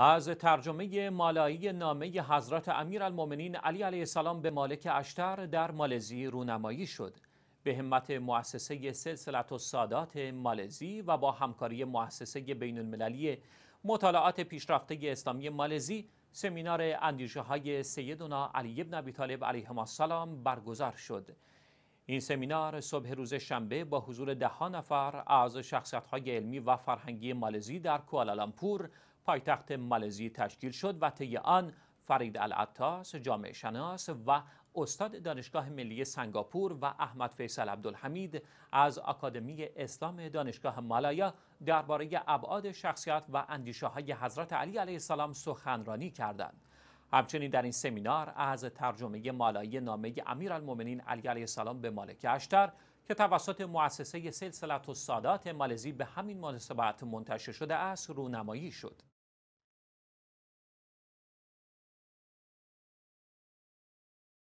از ترجمه مالایی نامه حضرت امیرالمؤمنین علی علیه السلام به مالک اشتر در مالزی رونمایی شد به همت مؤسسه سلسلت و سادات مالزی و با همکاری مؤسسه بین المللی مطالعات پیشرفته اسلامی مالزی سمینار اندیشه های سیدنا علی ابن ابی طالب علیه السلام برگزار شد این سمینار صبح روز شنبه با حضور ده نفر از های علمی و فرهنگی مالزی در کوالالامپور پایتخت مالزی تشکیل شد و طی آن فرید العطاس جامعه شناس و استاد دانشگاه ملی سنگاپور و احمد فیصل عبدالحمید از آکادمی اسلام دانشگاه مالایا درباره ابعاد شخصیت و اندیشه های حضرت علی علیه السلام سخنرانی کردند. همچنین در این سمینار از ترجمه مالایی نامه امیرالمومنین علی علیه السلام به مالک اشتر که توسط مؤسسه سلسلت و سادات مالزی به همین مناسبت منتشر شده است رونمایی شد